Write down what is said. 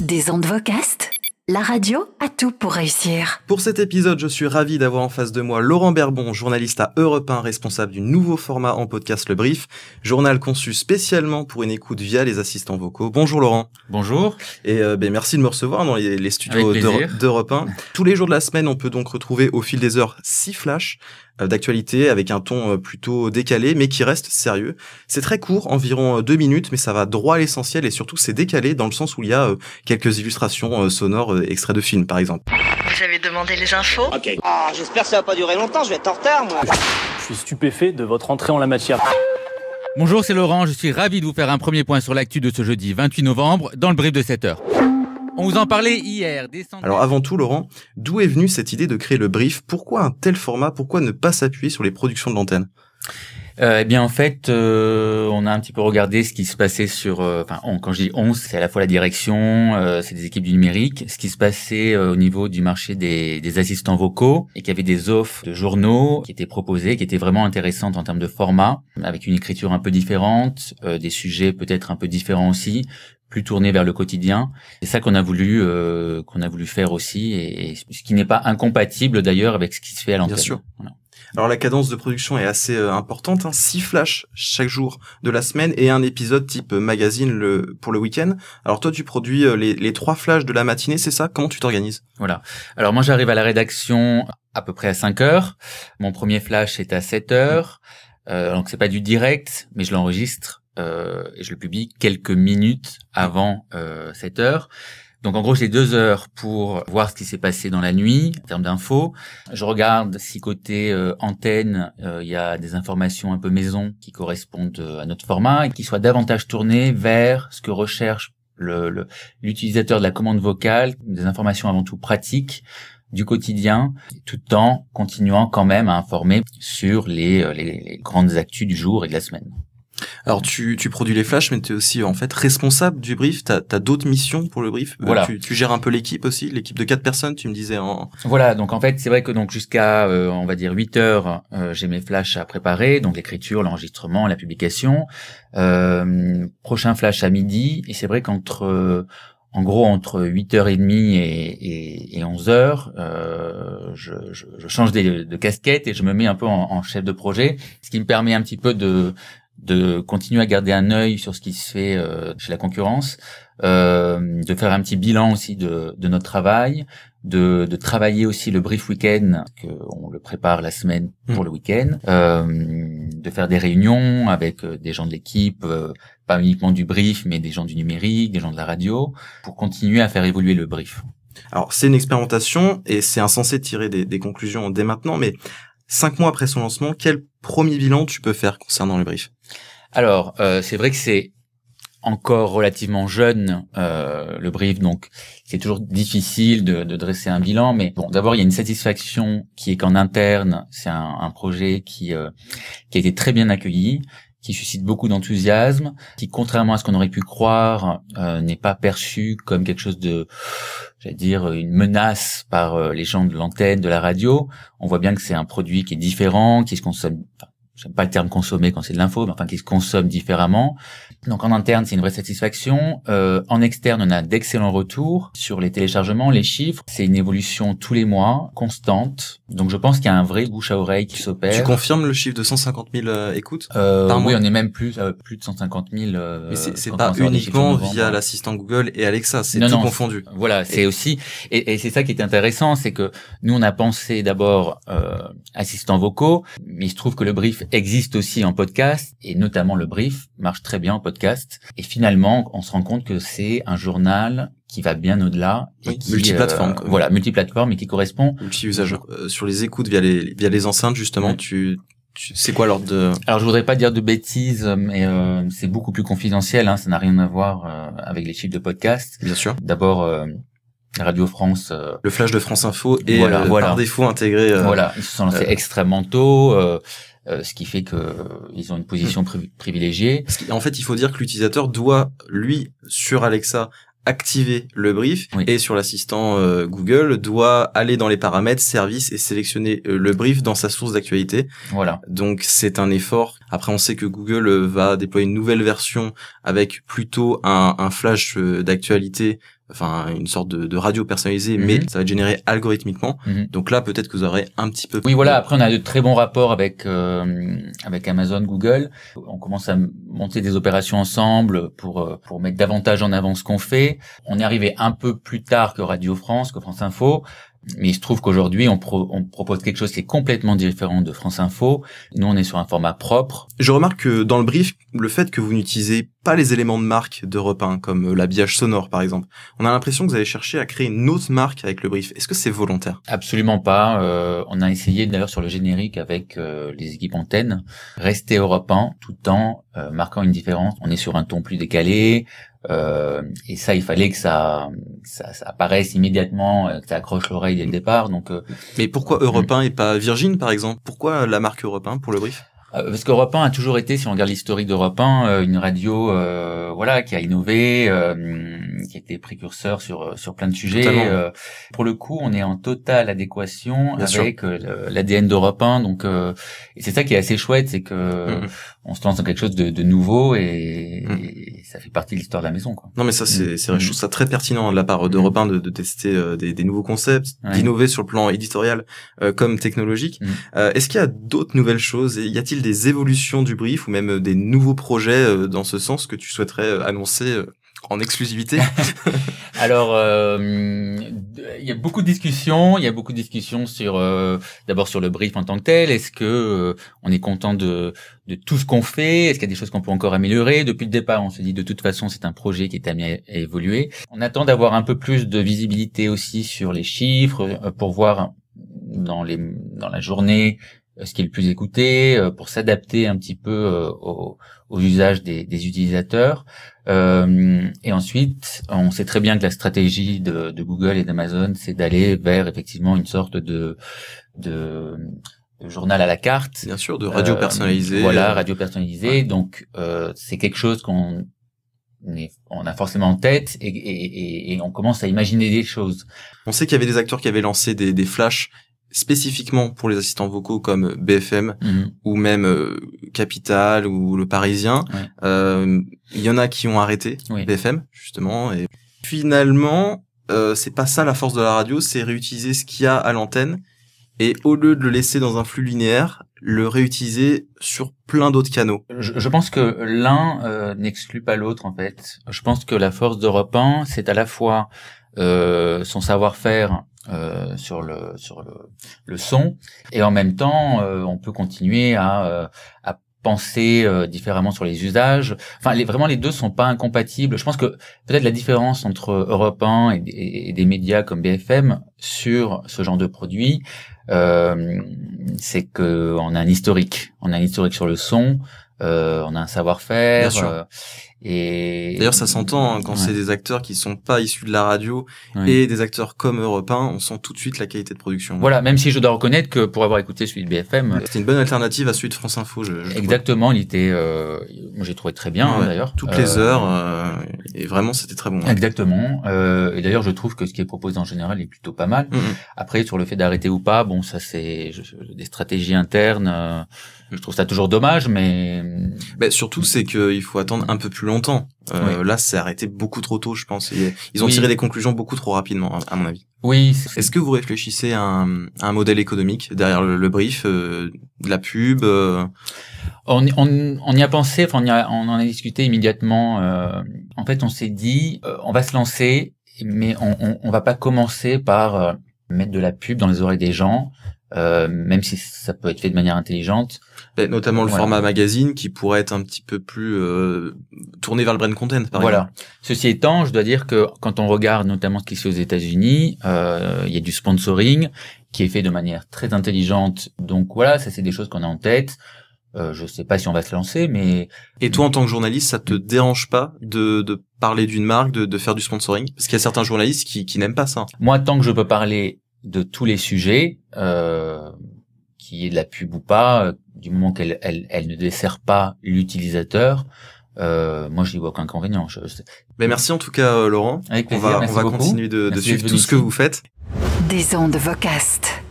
Des ondes vocastes la radio a tout pour réussir. Pour cet épisode, je suis ravi d'avoir en face de moi Laurent Berbon, journaliste à Europe 1, responsable du nouveau format en podcast Le Brief, journal conçu spécialement pour une écoute via les assistants vocaux. Bonjour Laurent. Bonjour. Et euh, ben, merci de me recevoir dans les, studios d'Europe 1. Tous les jours de la semaine, on peut donc retrouver au fil des heures six flashs euh, d'actualité avec un ton euh, plutôt décalé mais qui reste sérieux. C'est très court, environ euh, deux minutes, mais ça va droit à l'essentiel et surtout c'est décalé dans le sens où il y a quelques illustrations sonores extraits de films par exemple. Vous avez demandé les infos Ok. Ah, j'espère que ça va pas durer longtemps, je vais être en retard Je suis stupéfait de votre entrée en la matière. Bonjour, c'est Laurent, je suis ravi de vous faire un premier point sur l'actu de ce jeudi 28 novembre dans le brief de 7 heures. On vous en parlait hier. Alors avant tout, Laurent, d'où est venue cette idée de créer le brief Pourquoi un tel format Pourquoi ne pas s'appuyer sur les productions de l'antenne euh, eh bien, en fait, euh, on a un petit peu regardé ce qui se passait sur. Euh, enfin, quand je dis on, c'est à la fois la direction, euh, c'est des équipes du numérique, ce qui se passait au niveau du marché des, des assistants vocaux et qu'il y avait des offres de journaux qui étaient proposées, qui étaient vraiment intéressantes en termes de format, avec une écriture un peu différente, des sujets peut-être un peu différents aussi, plus tourné vers le quotidien. C'est ça qu'on a voulu euh, qu'on a voulu faire aussi, et, ce qui n'est pas incompatible d'ailleurs avec ce qui se fait à l'antenne. Bien sûr. Alors la cadence de production est assez euh, importante, hein, 6 flashs chaque jour de la semaine et un épisode type euh, magazine le, pour le week-end. Alors toi tu produis les, trois flashs de la matinée, c'est ça Comment tu t'organises Voilà. Alors moi j'arrive à la rédaction à peu près à 5 heures. Mon premier flash est à 7 heures. Euh, donc c'est pas du direct, mais je l'enregistre euh, et je le publie quelques minutes avant euh, cette heure. Donc en gros, j'ai deux heures pour voir ce qui s'est passé dans la nuit en termes d'infos. Je regarde si côté euh, antenne, euh, il y a des informations un peu maison qui correspondent euh, à notre format et qui soient davantage tournées vers ce que recherche l'utilisateur le, de la commande vocale, des informations avant tout pratiques du quotidien, tout en continuant quand même à informer sur les, les, les grandes actus du jour et de la semaine. Alors tu, tu produis les flashs, mais tu es aussi en fait responsable du brief. Tu as, d'autres missions pour le brief. Euh, tu, gères un peu l'équipe aussi, l'équipe de quatre personnes, tu me disais. En... Voilà, donc en fait c'est vrai que donc jusqu'à euh, on va dire 8 heures, euh, j'ai mes flashs à préparer, donc l'écriture, l'enregistrement, la publication. prochain flash à midi, et c'est vrai qu'entre en gros, entre 8h30 et, et, et 11 heures, je, je, change de, de, casquette et je me mets un peu en, chef de projet, ce qui me permet un petit peu de, de continuer à garder un œil sur ce qui se fait euh, chez la concurrence, euh, de faire un petit bilan aussi de, de notre travail, de, travailler aussi le brief week-end, que on le prépare la semaine mmh. pour le week-end, euh, de faire des réunions avec des gens de l'équipe, pas uniquement du brief, mais des gens du numérique, des gens de la radio, pour continuer à faire évoluer le brief. Alors c'est une expérimentation et c'est insensé de tirer des, des conclusions dès maintenant, mais cinq mois après son lancement, quel premier bilan tu peux faire concernant le brief Alors, euh, c'est vrai que c'est encore relativement jeune, euh, le brief, donc c'est toujours difficile de, dresser un bilan. Mais bon, d'abord, il y a une satisfaction qui est qu'en interne, c'est un, projet euh, qui, a été très bien accueilli, qui suscite beaucoup d'enthousiasme, qui, contrairement à ce qu'on aurait pu croire, euh, n'est pas perçu comme quelque chose de, j'allais dire, une menace par les gens de l'antenne, de la radio. On voit bien que c'est un produit qui est différent, qui se consomme... Enfin, j'aime pas le terme consommer quand c'est de l'info, mais enfin qui se consomme différemment, donc en interne, c'est une vraie satisfaction. Euh, en externe, on a d'excellents retours sur les téléchargements, les chiffres. C'est une évolution tous les mois, constante. Donc je pense qu'il y a un vrai bouche à oreille qui s'opère. Tu confirmes le chiffre de 150 000 euh, écoutes euh, Oui, on est même plus euh, plus de 150 000. Euh, mais c'est pas uniquement via l'assistant Google et Alexa, c'est tout confondu. Voilà, c'est aussi et, c'est ça qui est intéressant, c'est que nous on a pensé d'abord assistants vocaux, mais il se trouve que le brief existe aussi en podcast et notamment le brief marche très bien en podcast podcast. Et finalement, on se rend compte que c'est un journal qui va bien au-delà et qui multiplateforme euh, voilà multiplateforme et qui correspond multi-usage euh, sur les écoutes via les via les enceintes justement tu, c'est quoi l'ordre de Alors je voudrais pas dire de bêtises, mais euh, c'est beaucoup plus confidentiel. Hein, ça n'a rien à voir avec les chiffres de podcast. Bien sûr. D'abord, Radio France. Euh, le flash de France Info est euh, par défaut intégré. Euh, voilà, ils se sont lancés extrêmement tôt. ce qui fait que ils ont une position hmm. privilégiée. En fait, il faut dire que l'utilisateur doit, lui, sur Alexa, activer le brief et sur l'assistant Google doit aller dans les paramètres services et sélectionner le brief dans sa source d'actualité. Voilà. Donc c'est un effort. Après on sait que Google va déployer une nouvelle version avec plutôt un, flash d'actualité enfin une sorte de, radio personnalisée, mhm. mais ça va être généré algorithmiquement. Mhm. Donc là, peut-être que vous aurez un petit peu. Oui, voilà. Après, on a de très bons rapports avec euh, avec Amazon, Google. On commence à monter des opérations ensemble pour euh, pour mettre davantage en avant ce qu'on fait. On est arrivé un peu plus tard que Radio France, que France Info, mais il se trouve qu'aujourd'hui, on, propose quelque chose qui est complètement différent de France Info. Nous, on est sur un format propre. Je remarque que dans le brief, le fait que vous n'utilisez pas les éléments de marque d'Europe 1, comme euh, l'habillage sonore par exemple, on a l'impression que vous avez cherché à créer une autre marque avec le brief. Est-ce que c'est volontaire Absolument pas. Euh, on a essayé d'ailleurs sur le générique avec euh, les équipes antennes, rester Europe 1 tout en marquant une différence. On est sur un ton plus décalé, euh, et ça, il fallait que ça, ça, ça apparaisse immédiatement, euh, que ça accroche l'oreille dès le mm. départ. Donc, euh, mais pourquoi Europe 1 mm. et pas Virgin, par exemple Pourquoi la marque Europe 1 pour le brief parce qu'Europe 1 a toujours été, si on regarde l'historique d'Europe 1, une radio, voilà, qui a innové, qui était précurseur sur euh, sur plein de sujets. Euh, pour le coup, on est en totale adéquation avec euh, l'ADN d'Europe 1. Donc, et c'est ça qui est assez chouette, c'est que mm-hmm. on se lance dans quelque chose de, de nouveau mm-hmm. et, ça fait partie de l'histoire de la maison. Quoi. Non, mais ça, c'est c'est ça très pertinent de la part mm-hmm. d'Europe 1 de, de tester des, des, nouveaux concepts, d'innover sur le plan éditorial comme technologique. Est-ce qu'il y a d'autres nouvelles choses Y a-t-il des évolutions du brief ou même des nouveaux projets dans ce sens que tu souhaiterais annoncer en exclusivité Alors, euh, il y a beaucoup de discussions. Il y a beaucoup de discussions sur euh, d'abord sur le brief en tant que tel. Est-ce que euh, on est content de, de tout ce qu'on fait Est-ce qu'il y a des choses qu'on peut encore améliorer Depuis le départ, on se dit de toute façon, c'est un projet qui est amené à évoluer. On attend d'avoir un peu plus de visibilité aussi sur les chiffres pour voir dans les dans la journée euh, ce qui est le plus écouté, euh, pour s'adapter un petit peu euh, aux, usages des, des utilisateurs. Euh, et ensuite, on sait très bien que la stratégie de, de Google et d'Amazon, c'est d'aller vers effectivement une sorte de, de, de, journal à la carte. Bien sûr, de radio personnalisée. voilà, radio personnalisée. Donc, euh, c'est quelque chose qu'on on a forcément en tête et, et, et, on commence à imaginer des choses. On sait qu'il y avait des acteurs qui avaient lancé des, des flashs spécifiquement pour les assistants vocaux comme BFM mhm. ou même euh, Capital ou Le Parisien. Euh, il y en a qui ont arrêté BFM justement. Et finalement, euh, c'est pas ça la force de la radio, c'est réutiliser ce qu'il y a à l'antenne et au lieu de le laisser dans un flux linéaire, le réutiliser sur plein d'autres canaux. Je, je pense que l'un euh, n'exclut pas l'autre en fait. Je pense que la force d'Europe 1, c'est à la fois son savoir-faire euh, sur le sur le, le, son et en même temps euh, on peut continuer à, euh, penser différemment sur les usages. Enfin, vraiment, les deux sont pas incompatibles. Je pense que peut-être la différence entre Europe 1 et, des médias comme BFM sur ce genre de produit, c'est que on a un historique. On a un historique sur le son, euh, on a un savoir-faire. Euh, et d'ailleurs, ça s'entend hein, quand c'est des acteurs qui sont pas issus de la radio et des acteurs comme Europe 1, on sent tout de suite la qualité de production. Voilà, même si je dois reconnaître que pour avoir écouté celui de BFM, c'était une bonne alternative à celui de France Info. Je, exactement, il était, euh, j'ai trouvé très bien d'ailleurs. Toutes les heures et vraiment c'était très bon. Exactement. et d'ailleurs, je trouve que ce qui est proposé en général est plutôt pas mal. Mm-hmm. Après, sur le fait d'arrêter ou pas, bon, ça c'est des stratégies internes je trouve ça toujours dommage, mais. ben, surtout, c'est qu'il faut attendre un peu plus longtemps. Euh, là, c'est arrêté beaucoup trop tôt, je pense. ils ont tiré des conclusions beaucoup trop rapidement, à mon avis. Oui. Est-ce que vous réfléchissez à un, modèle économique derrière le, brief, euh, de la pub euh? on, y a pensé, enfin, on, en a discuté immédiatement. en fait, on s'est dit, on va se lancer, mais on, ne va pas commencer par mettre de la pub dans les oreilles des gens euh, même si ça peut être fait de manière intelligente. notamment le format magazine qui pourrait être un petit peu plus euh, tourné vers le brand content, par voilà. Ceci étant, je dois dire que quand on regarde notamment ce qui se fait aux États-Unis, euh, il y a du sponsoring qui est fait de manière très intelligente. Donc voilà, ça c'est des choses qu'on a en tête. Euh, je sais pas si on va se lancer, mais et toi en tant que journaliste, ça te mm. dérange pas de, de parler d'une marque, de, de, faire du sponsoring Parce qu'il y a certains journalistes qui, qui n'aiment pas ça. Moi, tant que je peux parler de tous les sujets, euh, qui est de la pub ou pas, euh, du moment qu'elle elle, ne dessert pas l'utilisateur, euh, moi, je n'y vois aucun inconvénient. Mais merci en tout cas, euh, Laurent. on va, on va continuer de, suivre tout ce que vous faites. Des ondes vocastes.